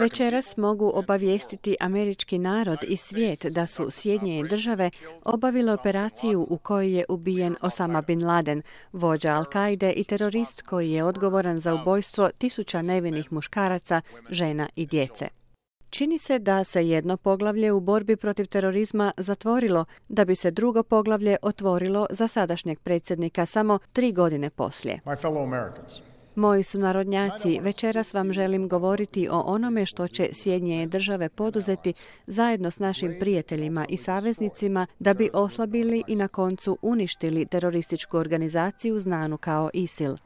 Večeras mogu obavijestiti američki narod i svijet da su Sjedinjene države obavile operaciju u kojoj je ubijen Osama Bin Laden, vođa Al-Kaide i terorist koji je odgovoran za ubojstvo tisuća nevinih muškaraca, žena i djece. Čini se da se jedno poglavlje u borbi protiv terorizma zatvorilo, da bi se drugo poglavlje otvorilo za sadašnjeg predsjednika samo tri godine poslije. Moji sunarodnjaci, večeras vam želim govoriti o onome što će sjednje države poduzeti zajedno s našim prijateljima i saveznicima da bi oslabili i na koncu uništili terorističku organizaciju znanu kao ISIL.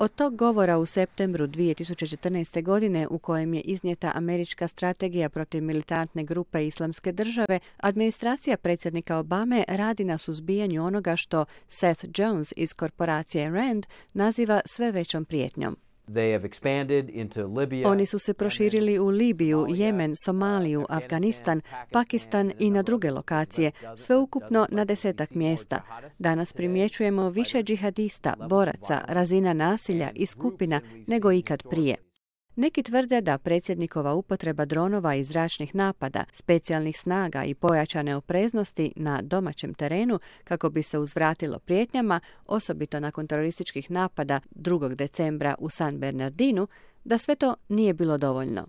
Od tog govora u septembru 2014. godine u kojem je iznijeta američka strategija protiv militantne grupe islamske države, administracija predsjednika Obame radi na suzbijanju onoga što Seth Jones iz korporacije Rand naziva sve većom prijetnjom. Oni su se proširili u Libiju, Jemen, Somaliju, Afganistan, Pakistan i na druge lokacije, sveukupno na desetak mjesta. Danas primjećujemo više džihadista, boraca, razina nasilja i skupina nego ikad prije. Neki tvrde da predsjednikova upotreba dronova i zračnih napada, specijalnih snaga i pojačane opreznosti na domaćem terenu kako bi se uzvratilo prijetnjama, osobito nakon terorističkih napada 2. decembra u San Bernardinu, da sve to nije bilo dovoljno.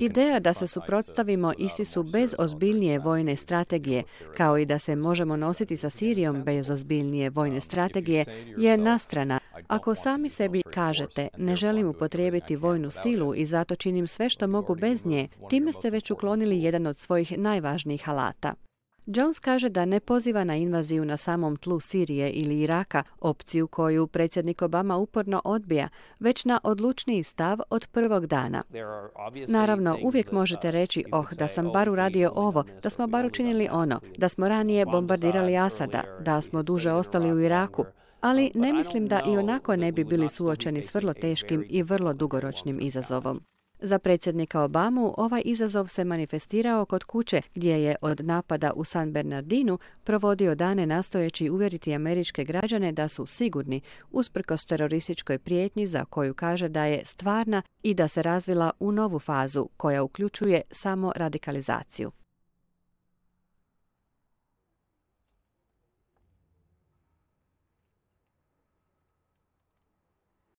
Ideja da se suprotstavimo ISIS-u bez ozbiljnije vojne strategije, kao i da se možemo nositi sa Sirijom bez ozbiljnije vojne um, strategije, je nastrana ako sami sebi kažete ne želim upotrijebiti vojnu silu i zato činim sve što mogu bez nje, time ste već uklonili jedan od svojih najvažnijih alata. Jones kaže da ne poziva na invaziju na samom tlu Sirije ili Iraka, opciju koju predsjednik Obama uporno odbija, već na odlučniji stav od prvog dana. Naravno, uvijek možete reći, oh, da sam bar uradio ovo, da smo bar učinili ono, da smo ranije bombardirali Asada, da smo duže ostali u Iraku, ali ne mislim da i onako ne bi bili suočeni s vrlo teškim i vrlo dugoročnim izazovom. Za predsjednika Obamu ovaj izazov se manifestirao kod kuće gdje je od napada u San Bernardinu provodio dane nastojeći uvjeriti američke građane da su sigurni usprkos terorističkoj prijetnji za koju kaže da je stvarna i da se razvila u novu fazu koja uključuje samo radikalizaciju.